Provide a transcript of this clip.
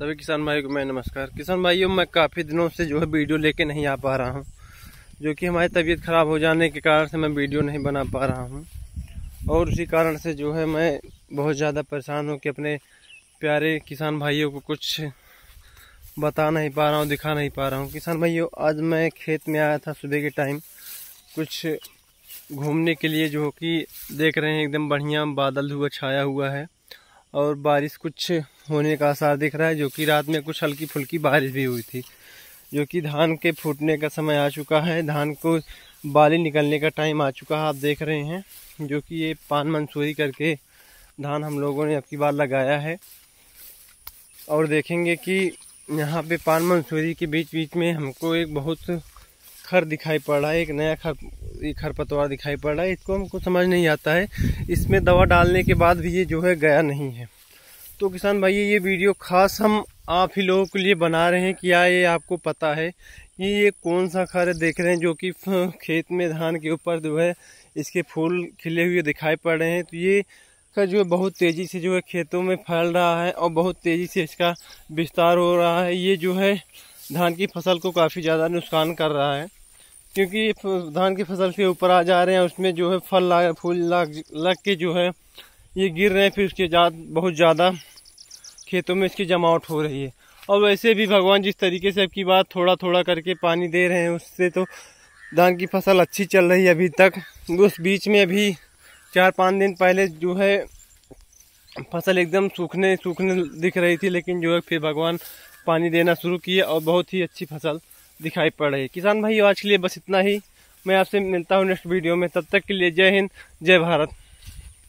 सभी किसान भाई को मैं नमस्कार किसान भाइयों मैं काफ़ी दिनों से जो है वीडियो लेके नहीं आ पा रहा हूँ जो कि हमारी तबीयत ख़राब हो जाने के कारण से मैं वीडियो नहीं बना पा रहा हूँ और उसी कारण से जो है मैं बहुत ज़्यादा परेशान हूँ कि अपने प्यारे किसान भाइयों को कुछ बता नहीं पा रहा हूँ दिखा नहीं पा रहा हूँ किसान भाइयों आज मैं खेत में आया था सुबह के टाइम कुछ घूमने के लिए जो कि देख रहे हैं एकदम बढ़िया बादल हुआ छाया हुआ है और बारिश कुछ होने का आसार दिख रहा है जो कि रात में कुछ हल्की फुल्की बारिश भी हुई थी जो कि धान के फूटने का समय आ चुका है धान को बाली निकलने का टाइम आ चुका है आप देख रहे हैं जो कि ये पान मंसूरी करके धान हम लोगों ने अब की बार लगाया है और देखेंगे कि यहाँ पे पान मंसूरी के बीच बीच में हमको एक बहुत खर दिखाई पड़ रहा है एक नया खर ये खरपतवार दिखाई पड़ रहा है इसको हमको समझ नहीं आता है इसमें दवा डालने के बाद भी ये जो है गया नहीं है तो किसान भाई ये वीडियो खास हम आप ही लोगों के लिए बना रहे हैं क्या ये आपको पता है कि ये कौन सा खर देख रहे हैं जो कि खेत में धान के ऊपर जो है इसके फूल खिले हुए दिखाई पड़ रहे हैं तो ये का जो है बहुत तेज़ी से जो है खेतों में फैल रहा है और बहुत तेज़ी से इसका विस्तार हो रहा है ये जो है धान की फसल को काफ़ी ज़्यादा नुकसान कर रहा है क्योंकि धान की फसल के ऊपर आ जा रहे हैं उसमें जो है फल लाग फूल लाग लग के जो है ये गिर रहे हैं फिर उसके जा बहुत ज़्यादा खेतों में इसकी जमावट हो रही है और वैसे भी भगवान जिस तरीके से आपकी बात थोड़ा थोड़ा करके पानी दे रहे हैं उससे तो धान की फसल अच्छी चल रही है अभी तक उस बीच में अभी चार पाँच दिन पहले जो है फसल एकदम सूखने सूखने दिख रही थी लेकिन जो है फिर भगवान पानी देना शुरू किया और बहुत ही अच्छी फसल दिखाई पड़ रही है किसान भाई आज के लिए बस इतना ही मैं आपसे मिलता हूँ नेक्स्ट वीडियो में तब तक के लिए जय हिंद जय भारत